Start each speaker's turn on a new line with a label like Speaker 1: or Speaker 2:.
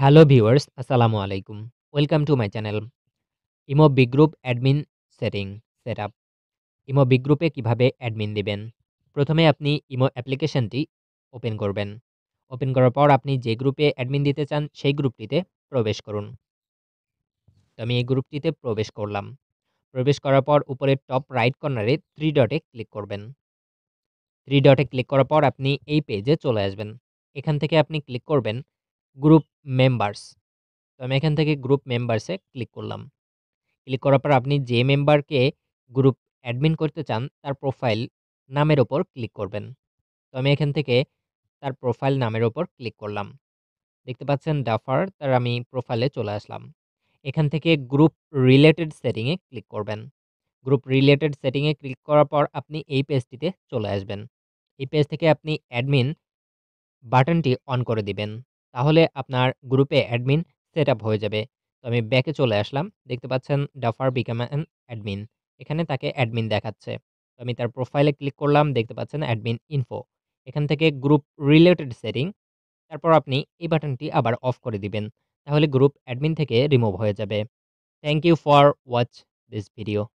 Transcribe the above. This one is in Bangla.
Speaker 1: হ্যালো ভিউয়ার্স আসসালামু আলাইকুম welcome to my channel imo big group admin setting set up imo big গ্রুপে কীভাবে অ্যাডমিন দিবেন প্রথমে আপনি ইমো অ্যাপ্লিকেশনটি ওপেন করবেন ওপেন করার পর আপনি যে গ্রুপে অ্যাডমিন দিতে চান সেই গ্রুপটিতে প্রবেশ করুন তো আমি এই গ্রুপটিতে প্রবেশ করলাম প্রবেশ করার পর উপরে টপ রাইট কর্নারে থ্রি ডটে ক্লিক করবেন থ্রি ডটে ক্লিক করার পর আপনি এই পেজে চলে আসবেন এখান থেকে আপনি ক্লিক করবেন গ্রুপ মেম্বার্স তো আমি এখান থেকে গ্রুপ মেম্বার্সে ক্লিক করলাম ক্লিক করার পর আপনি যে মেম্বারকে গ্রুপ অ্যাডমিন করতে চান তার প্রোফাইল নামের ওপর ক্লিক করবেন তো আমি এখান থেকে তার প্রোফাইল নামের ওপর ক্লিক করলাম দেখতে পাচ্ছেন ডাফার তার আমি প্রোফাইলে চলে আসলাম এখান থেকে গ্রুপ রিলেটেড সেটিংয়ে ক্লিক করবেন গ্রুপ রিলেটেড সেটিংয়ে ক্লিক করার পর আপনি এই পেজটিতে চলে আসবেন এই পেজ থেকে আপনি অ্যাডমিন বাটনটি অন করে দিবেন তাহলে আপনার গ্রুপে অ্যাডমিন সেট হয়ে যাবে তো আমি ব্যাকে চলে আসলাম দেখতে পাচ্ছেন ডাফার বিকাম অ্যান অ্যাডমিন এখানে তাকে অ্যাডমিন দেখাচ্ছে তো আমি তার প্রোফাইলে ক্লিক করলাম দেখতে পাচ্ছেন অ্যাডমিন ইনফো এখান থেকে গ্রুপ রিলেটেড সেটিং তারপর আপনি এই বাটনটি আবার অফ করে দিবেন তাহলে গ্রুপ অ্যাডমিন থেকে রিমুভ হয়ে যাবে thank you for watch this video